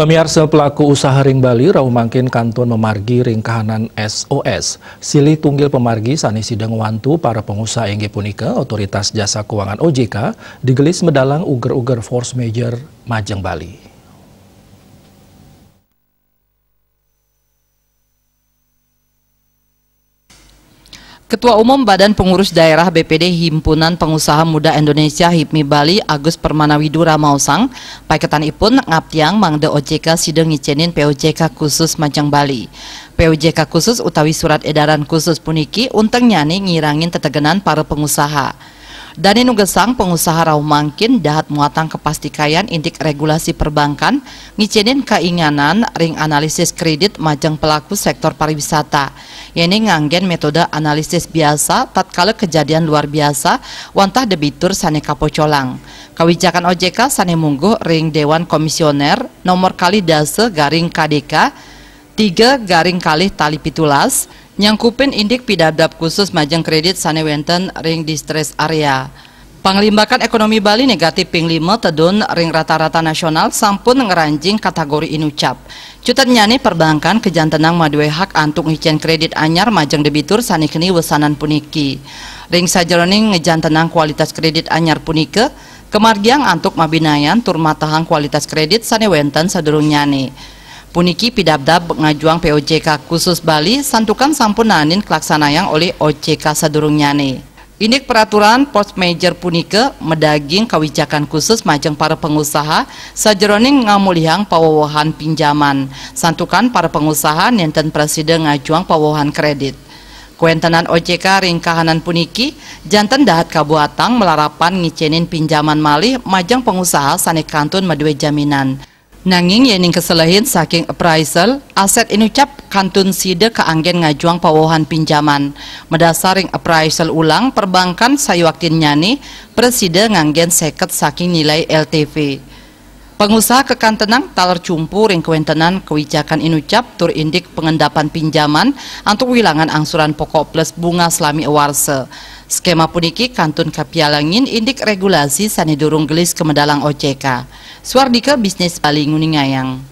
Pemirsa pelaku usaha Ring Bali Raumangkin Kantun Memargi Ring Kahanan SOS. Silih tunggil pemargi sani sidang wantu para pengusaha yang punika otoritas jasa keuangan OJK digelis medalang uger-uger force major Majang Bali. Ketua Umum Badan Pengurus Daerah BPD Himpunan Pengusaha Muda Indonesia HIPMI Bali Agus Permana Widura Mausang, paiketan ipun ngaptiang mangde OJK sideng ngicenin POJK khusus Majang Bali. POJK khusus utawi surat edaran khusus puniki unteng nyani ngirangin tetegenan para pengusaha. Dani Nugesang, pengusaha Raumangkin, dahat muatang kepastikayan indik regulasi perbankan, ngicinin keinginan ring analisis kredit majang pelaku sektor pariwisata. Ini nganggen metode analisis biasa tatkala kejadian luar biasa wantah debitur sane kapocolang. Kebijakan OJK sane mungguh ring Dewan Komisioner nomor kali dase garing KDK tiga garing kali tali pitulas nyangkupin indik pidadap khusus majang kredit sanewenten ring distress area. Panglimbakan ekonomi Bali negatif ping 5 tedun ring rata-rata nasional sampun ngeranjing kategori inucap. Cutat nyani perbankan tenang madue hak antuk ngicen kredit anyar majang debitur kini wesanan puniki. Ring sajeroning tenang kualitas kredit anyar punike, kemargiang antuk mabinayan tur matahang kualitas kredit sanewenten sadurung nyani. Puniki pidabdab ngajuang POJK khusus Bali santukan sampun nanin yang oleh OJK sadurungnyane. Ini peraturan pos major punike medaging kewijakan khusus majeng para pengusaha sajeroning ngamulihang pawawahan pinjaman. Santukan para pengusaha nenten presiden ngajuang pawawahan kredit. Kuentenan OJK ringkahanan puniki jantan dahat kabuatang melarapan ngicenin pinjaman malih majang pengusaha sanik kantun medue jaminan. Nanging yening kesalahin saking appraisal, aset inucap kantun sida anggen ngajuang pawohan pinjaman. Medasaring appraisal ulang, perbankan sayuakin nyani, presida nganggen seket saking nilai LTV. Pengusaha kekantenan talar cumpu ring kewentenan kewijakan inucap tur indik pengendapan pinjaman untuk wilangan angsuran pokok plus bunga selami warse. Skema puniki kantun kapialangin indik regulasi sanidurung gelis kemedalang OJK. Suardika bisnis paling nguningayang.